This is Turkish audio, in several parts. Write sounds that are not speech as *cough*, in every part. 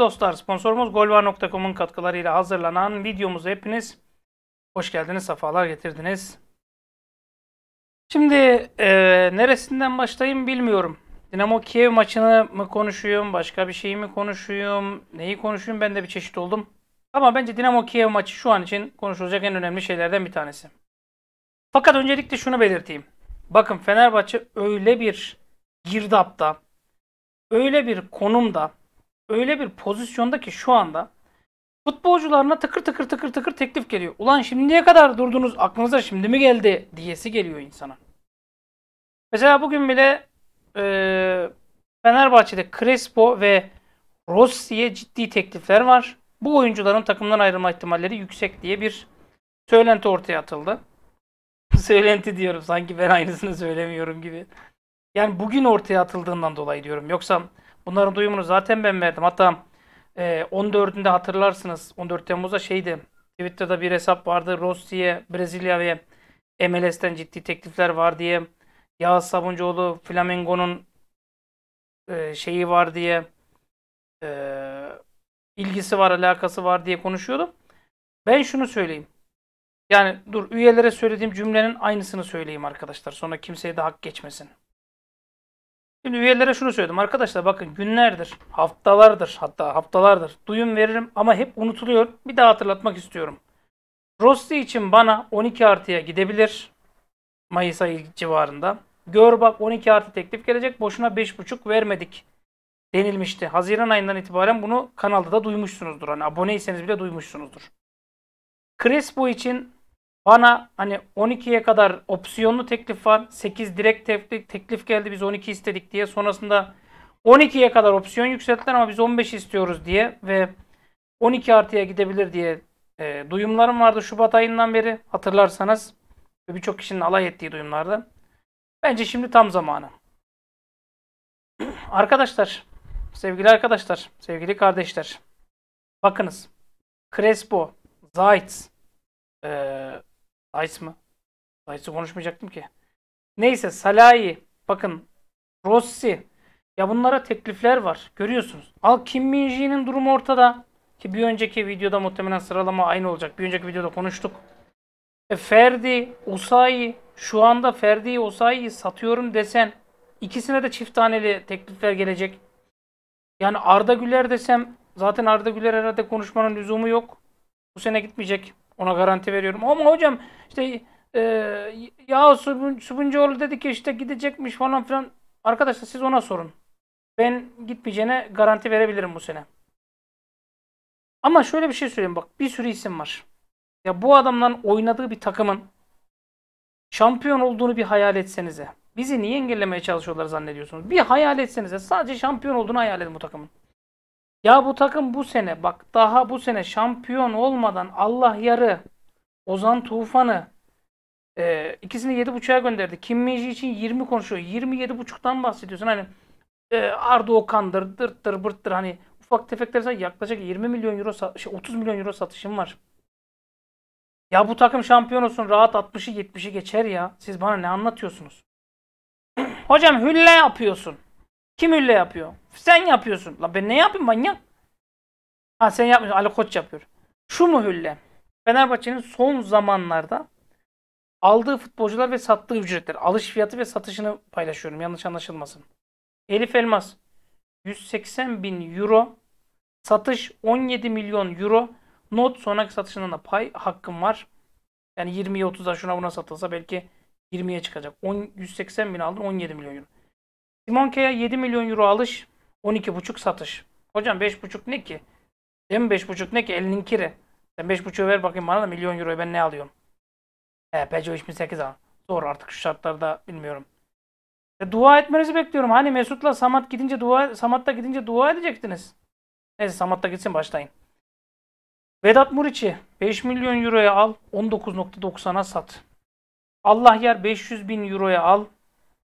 dostlar, sponsorumuz golvar.com'un katkılarıyla hazırlanan videomuza hepiniz hoş geldiniz, sefalar getirdiniz. Şimdi e, neresinden başlayayım bilmiyorum. Dinamo Kiev maçını mı konuşuyorum, başka bir şey mi konuşuyorum, neyi konuşuyum ben de bir çeşit oldum. Ama bence Dinamo Kiev maçı şu an için konuşulacak en önemli şeylerden bir tanesi. Fakat öncelikle şunu belirteyim. Bakın Fenerbahçe öyle bir girdapta, öyle bir konumda öyle bir pozisyonda ki şu anda futbolcularına tıkır tıkır tıkır tıkır teklif geliyor. Ulan şimdiye kadar durdunuz aklınıza şimdi mi geldi diyesi geliyor insana. Mesela bugün bile e, Fenerbahçe'de Crespo ve Rossi'ye ciddi teklifler var. Bu oyuncuların takımdan ayrılma ihtimalleri yüksek diye bir söylenti ortaya atıldı. *laughs* söylenti diyorum sanki ben aynısını söylemiyorum gibi. Yani bugün ortaya atıldığından dolayı diyorum. Yoksa Bunların duyumunu zaten ben verdim. Hatta e, 14'ünde hatırlarsınız. 14 Temmuz'da şeydi. Twitter'da bir hesap vardı. Rossi'ye, Brezilya ve MLS'ten ciddi teklifler var diye. Yağız Sabuncuoğlu Flamengo'nun e, şeyi var diye e, ilgisi var, alakası var diye konuşuyordu. Ben şunu söyleyeyim. Yani dur üyelere söylediğim cümlenin aynısını söyleyeyim arkadaşlar. Sonra kimseye de hak geçmesin. Şimdi üyelere şunu söyledim. Arkadaşlar bakın günlerdir, haftalardır hatta haftalardır duyum veririm ama hep unutuluyor. Bir daha hatırlatmak istiyorum. Rossi için bana 12 artıya gidebilir. Mayıs ayı civarında. Gör bak 12 artı teklif gelecek. Boşuna 5.5 vermedik denilmişti. Haziran ayından itibaren bunu kanalda da duymuşsunuzdur. Hani aboneyseniz bile duymuşsunuzdur. Crespo için bana hani 12'ye kadar opsiyonlu teklif var. 8 direkt teklif, teklif geldi biz 12 istedik diye. Sonrasında 12'ye kadar opsiyon yükselttiler ama biz 15 istiyoruz diye ve 12 artıya gidebilir diye e, duyumlarım vardı Şubat ayından beri hatırlarsanız. Birçok kişinin alay ettiği duyumlardı. Bence şimdi tam zamanı. *clears throat* Arkadaşlar, sevgili arkadaşlar, sevgili kardeşler. Bakınız. Crespo, Zaitz, e, Rice mı? Rice'ı konuşmayacaktım ki. Neyse Salahi. Bakın Rossi. Ya bunlara teklifler var. Görüyorsunuz. Al Kim Minji'nin durumu ortada. Ki bir önceki videoda muhtemelen sıralama aynı olacak. Bir önceki videoda konuştuk. E Ferdi, Osayi. Şu anda Ferdi'yi, Osayi'yi satıyorum desen. ikisine de çift taneli teklifler gelecek. Yani Arda Güler desem. Zaten Arda Güler herhalde konuşmanın lüzumu yok. Bu sene gitmeyecek. Ona garanti veriyorum. Ama hocam işte e, ya Subun, Subuncuoğlu dedi ki işte gidecekmiş falan filan. Arkadaşlar siz ona sorun. Ben gitmeyeceğine garanti verebilirim bu sene. Ama şöyle bir şey söyleyeyim bak. Bir sürü isim var. Ya bu adamların oynadığı bir takımın şampiyon olduğunu bir hayal etsenize. Bizi niye engellemeye çalışıyorlar zannediyorsunuz? Bir hayal etsenize. Sadece şampiyon olduğunu hayal edin bu takımın. Ya bu takım bu sene bak daha bu sene şampiyon olmadan Allah yarı Ozan Tufan'ı e, ikisini 7.5'a gönderdi. Kim Minji için 20 konuşuyor. 27.5'tan bahsediyorsun. Hani e, Arda Okan'dır, dırttır, bırttır. Hani ufak tefek yaklaşık 20 milyon euro, şey, 30 milyon euro satışım var. Ya bu takım şampiyon olsun rahat 60'ı 70'i geçer ya. Siz bana ne anlatıyorsunuz? *clears throat* Hocam hülle yapıyorsun. Kim hülle yapıyor? Sen yapıyorsun. La ben ne yapayım manyak? Ha sen yapmıyorsun. Ali Koç yapıyor. Şu mu hülle? Fenerbahçe'nin son zamanlarda aldığı futbolcular ve sattığı ücretler. Alış fiyatı ve satışını paylaşıyorum. Yanlış anlaşılmasın. Elif Elmas 180 bin euro satış 17 milyon euro not sonraki satışından da pay hakkım var. Yani 20'ye 30'a şuna buna satılsa belki 20'ye çıkacak. 10, 180 bin aldım, 17 milyon euro. Simonka'ya 7 milyon euro alış, 12,5 satış. Hocam 5,5 ne ki? Değil mi 5,5 ne ki? Elinin kiri. Sen 5,5'u ver bakayım bana da milyon euroyu ben ne alıyorum? He Peugeot 3008 ama. Zor artık şu şartlarda bilmiyorum. E, dua etmenizi bekliyorum. Hani Mesut'la Samat gidince dua Samat'ta gidince dua edecektiniz. Neyse Samat'ta gitsin başlayın. Vedat Muriç'i 5 milyon euroya al 19.90'a sat. Allah yer 500 bin euroya al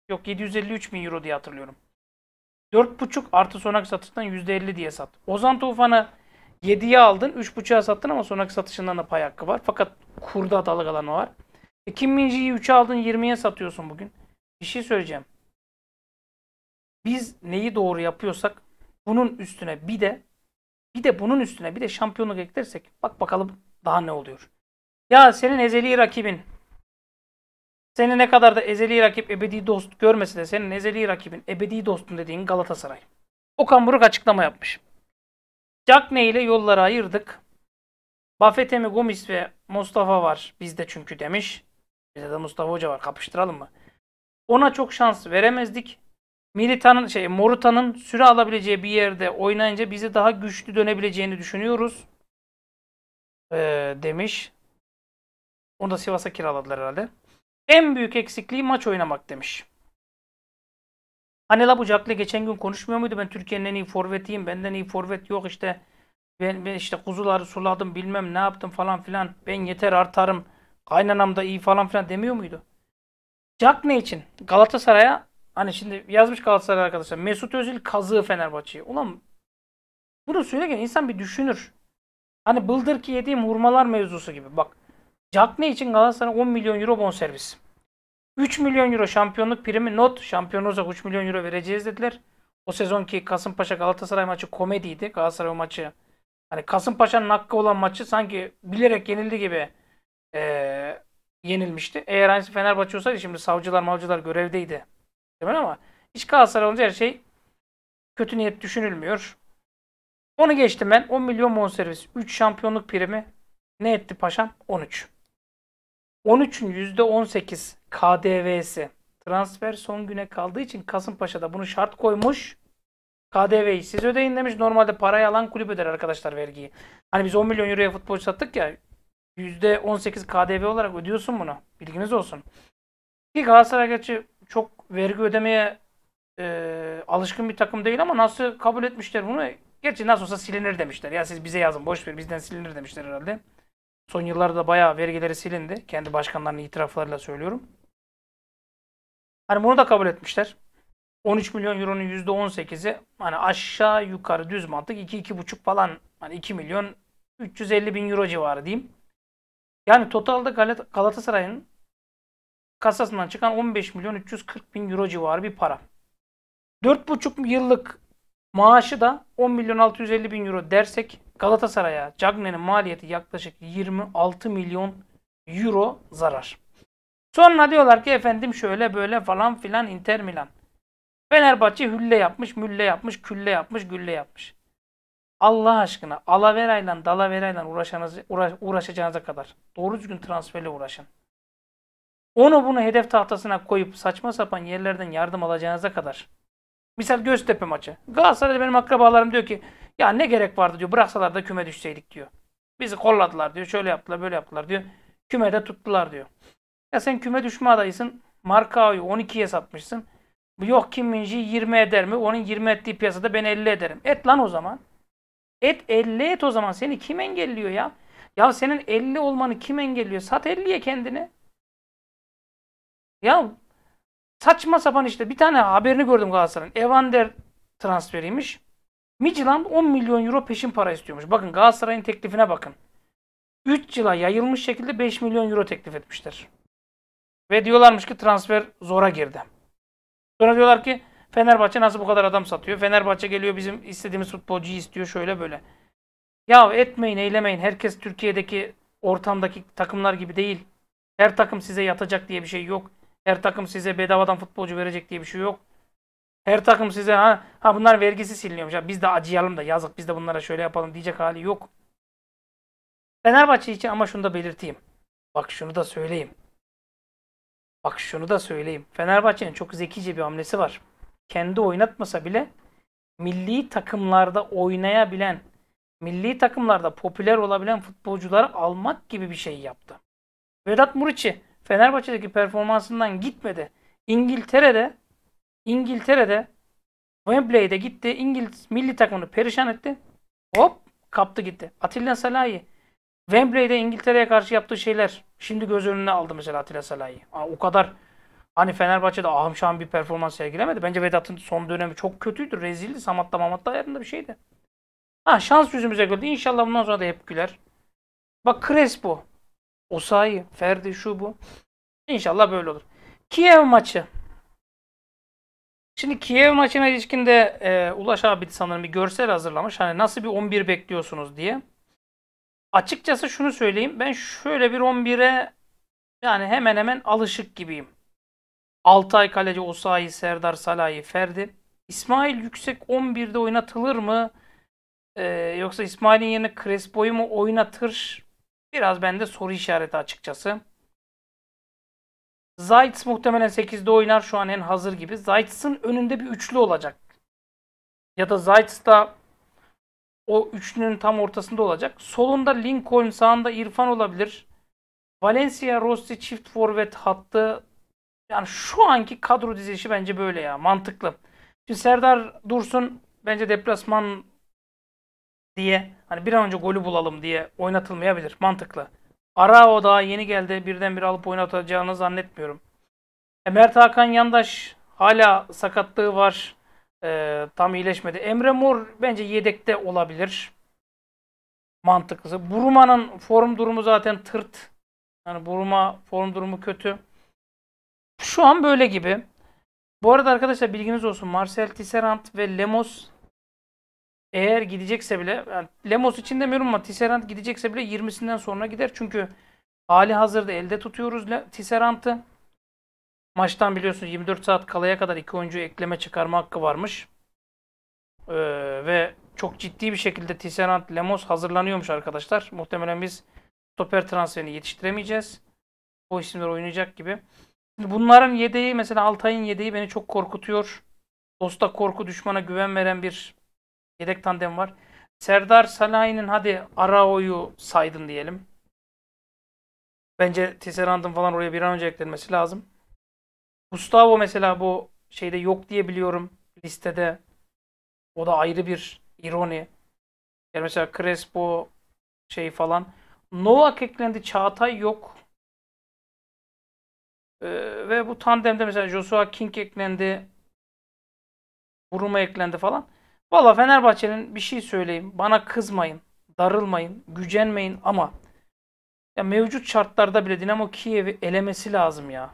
Yok 753 bin euro diye hatırlıyorum. 4.5 artı sonraki satıştan %50 diye sat. Ozan Tufan'a 7'ye aldın 3.5'a sattın ama sonraki satışından da pay hakkı var. Fakat kurda hatalık alanı var. E, Kim Minji'yi 3'e aldın 20'ye satıyorsun bugün. Bir şey söyleyeceğim. Biz neyi doğru yapıyorsak bunun üstüne bir de bir de bunun üstüne bir de şampiyonluk eklersek bak bakalım daha ne oluyor. Ya senin ezeli rakibin seni ne kadar da ezeli rakip ebedi dost görmese de senin ezeli rakibin ebedi dostun dediğin Galatasaray. Okan Buruk açıklama yapmış. Cagney ile yolları ayırdık. Buffett'e mi Gomis ve Mustafa var bizde çünkü demiş. Bizde de Mustafa Hoca var kapıştıralım mı? Ona çok şans veremezdik. Milita'nın şey Morutan'ın süre alabileceği bir yerde oynayınca bizi daha güçlü dönebileceğini düşünüyoruz. Ee, demiş. Onu da Sivas'a kiraladılar herhalde. En büyük eksikliği maç oynamak demiş. Hani Anela Bucaklı geçen gün konuşmuyor muydu? Ben Türkiye'nin en iyi forvetiyim. Benden iyi forvet yok işte. Ben, ben işte kuzuları suladım bilmem ne yaptım falan filan. Ben yeter artarım. Kaynanam da iyi falan filan demiyor muydu? Jack ne için? Galatasaray'a hani şimdi yazmış Galatasaray arkadaşlar. Mesut Özil kazığı Fenerbahçe'yi. Ulan bunu söylerken insan bir düşünür. Hani bıldır ki yediğim hurmalar mevzusu gibi. Bak Cagne için Galatasaray 10 milyon euro bonservis. 3 milyon euro şampiyonluk primi not. Şampiyon olsak 3 milyon euro vereceğiz dediler. O sezonki Kasımpaşa Galatasaray maçı komediydi. Galatasaray maçı hani Kasımpaşa'nın hakkı olan maçı sanki bilerek yenildi gibi e, yenilmişti. Eğer aynısı Fenerbahçe olsaydı şimdi savcılar mavcılar görevdeydi. Değil ama hiç Galatasaray olunca her şey kötü niyet düşünülmüyor. Onu geçtim ben. 10 milyon bonservis. 3 şampiyonluk primi. Ne etti paşam? 13. 13'ün %18 KDV'si transfer son güne kaldığı için Kasımpaşa'da bunu şart koymuş. KDV'yi siz ödeyin demiş. Normalde parayı alan kulüp öder arkadaşlar vergiyi. Hani biz 10 milyon euroya futbol sattık ya %18 KDV olarak ödüyorsun bunu. Bilginiz olsun. Ki Galatasaray gerçi çok vergi ödemeye e, alışkın bir takım değil ama nasıl kabul etmişler bunu? Gerçi nasıl olsa silinir demişler. Ya siz bize yazın boş ver bizden silinir demişler herhalde. Son yıllarda bayağı vergileri silindi. Kendi başkanlarının itiraflarıyla söylüyorum. Hani bunu da kabul etmişler. 13 milyon euronun %18'i hani aşağı yukarı düz mantık 2-2,5 falan hani 2 milyon 350 bin euro civarı diyeyim. Yani totalde Galatasaray'ın kasasından çıkan 15 milyon 340 bin euro civarı bir para. 4,5 yıllık maaşı da 10 milyon 650 bin euro dersek Galatasaray'a Cagne'nin maliyeti yaklaşık 26 milyon euro zarar. Sonra diyorlar ki efendim şöyle böyle falan filan Inter Milan. Fenerbahçe hülle yapmış, mülle yapmış, külle yapmış, gülle yapmış. Allah aşkına alaverayla dalaverayla uğraşacağınız uğra, uğraşacağınıza kadar doğru düzgün transferle uğraşın. Onu bunu hedef tahtasına koyup saçma sapan yerlerden yardım alacağınıza kadar. Misal Göztepe maçı. Galatasaray'da benim akrabalarım diyor ki ya ne gerek vardı diyor. Bıraksalar da küme düşseydik diyor. Bizi kolladılar diyor. Şöyle yaptılar böyle yaptılar diyor. Kümede tuttular diyor. Ya sen küme düşme adayısın. Markao'yu 12'ye satmışsın. Yok Kim Minji 20 eder mi? Onun 20 ettiği piyasada ben 50 ederim. Et lan o zaman. Et 50 et o zaman. Seni kim engelliyor ya? Ya senin 50 olmanı kim engelliyor? Sat 50'ye kendini. Ya saçma sapan işte. Bir tane haberini gördüm Galatasaray'ın. Evander transferiymiş. Midtjylland 10 milyon euro peşin para istiyormuş. Bakın Galatasaray'ın teklifine bakın. 3 yıla yayılmış şekilde 5 milyon euro teklif etmişler. Ve diyorlarmış ki transfer zora girdi. Sonra diyorlar ki Fenerbahçe nasıl bu kadar adam satıyor? Fenerbahçe geliyor bizim istediğimiz futbolcuyu istiyor şöyle böyle. Ya etmeyin eylemeyin. Herkes Türkiye'deki ortamdaki takımlar gibi değil. Her takım size yatacak diye bir şey yok. Her takım size bedavadan futbolcu verecek diye bir şey yok. Her takım size ha, ha bunlar vergisi siliniyormuş. Ha, biz de acıyalım da yazık biz de bunlara şöyle yapalım diyecek hali yok. Fenerbahçe için ama şunu da belirteyim. Bak şunu da söyleyeyim. Bak şunu da söyleyeyim. Fenerbahçe'nin çok zekice bir hamlesi var. Kendi oynatmasa bile milli takımlarda oynayabilen, milli takımlarda popüler olabilen futbolcuları almak gibi bir şey yaptı. Vedat Muriçi Fenerbahçe'deki performansından gitmedi. İngiltere'de İngiltere'de Wembley'de gitti. İngiliz milli takımını perişan etti. Hop kaptı gitti. Atilla Salahi Wembley'de İngiltere'ye karşı yaptığı şeyler şimdi göz önüne aldı mesela Atilla Salahi. O kadar hani Fenerbahçe'de ahım bir performans sergilemedi. Bence Vedat'ın son dönemi çok kötüydü. Rezildi. Samat'la Mamat'la ayarında bir şeydi. Ha şans yüzümüze güldü. İnşallah bundan sonra da hep güler. Bak Crespo. Osayi, Ferdi şu bu. İnşallah böyle olur. Kiev maçı. Şimdi Kiev maçına ilişkin de e, Ulaş abi sanırım bir görsel hazırlamış. Hani nasıl bir 11 bekliyorsunuz diye. Açıkçası şunu söyleyeyim. Ben şöyle bir 11'e yani hemen hemen alışık gibiyim. Altay kaleci Osayi, Serdar Salahi, Ferdi. İsmail Yüksek 11'de oynatılır mı? Ee, yoksa İsmail'in yerine Crespo'yu mu oynatır? Biraz bende soru işareti açıkçası. Zayt's muhtemelen 8'de oynar. Şu an en hazır gibi. Zayt's'ın önünde bir üçlü olacak. Ya da Zayt's da o üçlünün tam ortasında olacak. Solunda Lincoln, sağında İrfan olabilir. Valencia, Rossi çift forvet hattı. Yani şu anki kadro dizilişi bence böyle ya. Mantıklı. Şimdi Serdar Dursun bence deplasman diye hani bir an önce golü bulalım diye oynatılmayabilir. Mantıklı. Arao da yeni geldi. Birden bir alıp oynatacağını zannetmiyorum. E, Mert Hakan Yandaş hala sakatlığı var. E, tam iyileşmedi. Emre Mor bence yedekte olabilir. Mantıklısı. Buruma'nın form durumu zaten tırt. Yani Buruma form durumu kötü. Şu an böyle gibi. Bu arada arkadaşlar bilginiz olsun. Marcel Tisserand ve Lemos eğer gidecekse bile yani Lemos için demiyorum ama Tisserand gidecekse bile 20'sinden sonra gider. Çünkü hali hazırda elde tutuyoruz Tisserand'ı. Maçtan biliyorsunuz 24 saat kalaya kadar iki oyuncu ekleme çıkarma hakkı varmış. Ee, ve çok ciddi bir şekilde Tisserand, Lemos hazırlanıyormuş arkadaşlar. Muhtemelen biz stoper transferini yetiştiremeyeceğiz. O isimler oynayacak gibi. Bunların yedeği mesela Altay'ın yedeği beni çok korkutuyor. Dosta korku düşmana güven veren bir Yedek tandem var. Serdar Salahi'nin hadi Arao'yu saydın diyelim. Bence Tisserand'ın falan oraya bir an önce eklenmesi lazım. Gustavo mesela bu şeyde yok diye biliyorum listede. O da ayrı bir ironi. Yani mesela Crespo şey falan. Novak eklendi. Çağatay yok. Ee, ve bu tandemde mesela Joshua King eklendi. Buruma eklendi falan. Valla Fenerbahçe'nin bir şey söyleyeyim. Bana kızmayın, darılmayın, gücenmeyin ama ya mevcut şartlarda bile Dinamo Kiev'i elemesi lazım ya.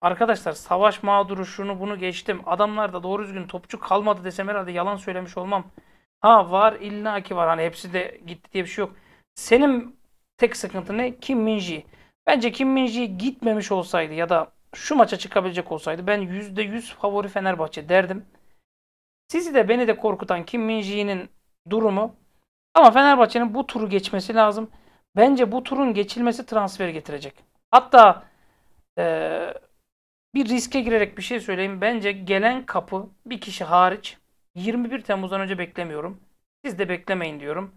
Arkadaşlar savaş mağduru şunu bunu geçtim. Adamlar da doğru düzgün topçu kalmadı desem herhalde yalan söylemiş olmam. Ha var illaki var hani hepsi de gitti diye bir şey yok. Senin tek sıkıntı ne? Kim Minji. Bence Kim Minji gitmemiş olsaydı ya da şu maça çıkabilecek olsaydı ben %100 favori Fenerbahçe derdim. Sizi de beni de korkutan Kim Minji'nin durumu ama Fenerbahçe'nin bu turu geçmesi lazım. Bence bu turun geçilmesi transfer getirecek. Hatta e, bir riske girerek bir şey söyleyeyim. Bence gelen kapı bir kişi hariç 21 Temmuz'dan önce beklemiyorum. Siz de beklemeyin diyorum.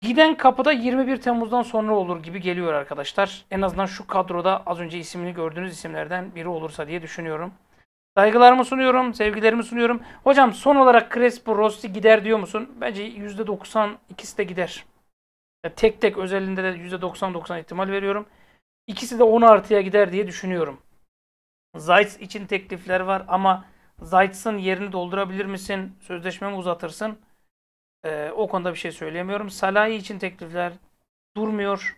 Giden kapıda 21 Temmuz'dan sonra olur gibi geliyor arkadaşlar. En azından şu kadroda az önce ismini gördüğünüz isimlerden biri olursa diye düşünüyorum. Saygılarımı sunuyorum, sevgilerimi sunuyorum. Hocam son olarak Crespo Rossi gider diyor musun? Bence %90 ikisi de gider. Yani tek tek özelinde de %90-90 ihtimal veriyorum. İkisi de 10 artıya gider diye düşünüyorum. Zayt's için teklifler var ama Zayt'sın yerini doldurabilir misin? Sözleşmemi uzatırsın? Ee, o konuda bir şey söyleyemiyorum. Salahi için teklifler durmuyor.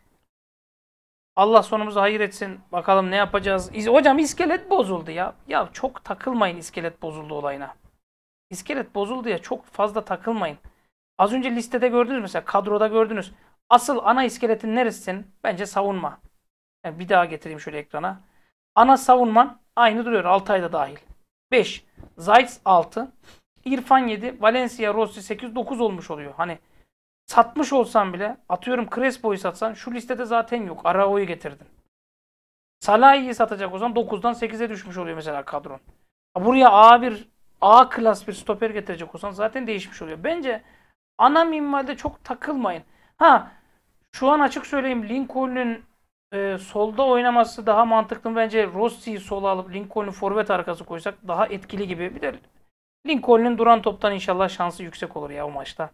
Allah sonumuzu hayır etsin. Bakalım ne yapacağız? İz Hocam iskelet bozuldu ya. Ya çok takılmayın iskelet bozuldu olayına. İskelet bozuldu ya çok fazla takılmayın. Az önce listede gördünüz mesela kadroda gördünüz. Asıl ana iskeletin neresisin? Bence savunma. Yani bir daha getireyim şöyle ekrana. Ana savunman aynı duruyor ayda dahil. 5. Zayt 6. İrfan 7. Valencia Rossi 8. 9 olmuş oluyor. Hani Satmış olsan bile atıyorum Crespo'yu satsan şu listede zaten yok. Arao'yu getirdin. Salah'ı satacak o zaman 9'dan 8'e düşmüş oluyor mesela kadron. Buraya A1 A klas bir stoper getirecek olsan zaten değişmiş oluyor. Bence ana minvalde çok takılmayın. Ha şu an açık söyleyeyim Lincoln'un e, solda oynaması daha mantıklı. Bence Rossi'yi sola alıp Lincoln'u forvet arkası koysak daha etkili gibi. Bir de Lincoln'un duran toptan inşallah şansı yüksek olur ya o maçta.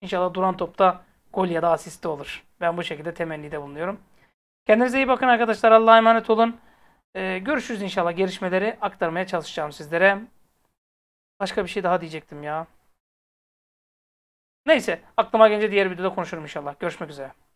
İnşallah duran topta gol ya da asiste olur. Ben bu şekilde temennide bulunuyorum. Kendinize iyi bakın arkadaşlar. Allah'a emanet olun. Ee, görüşürüz inşallah. Gelişmeleri aktarmaya çalışacağım sizlere. Başka bir şey daha diyecektim ya. Neyse aklıma gelince diğer videoda konuşurum inşallah. Görüşmek üzere.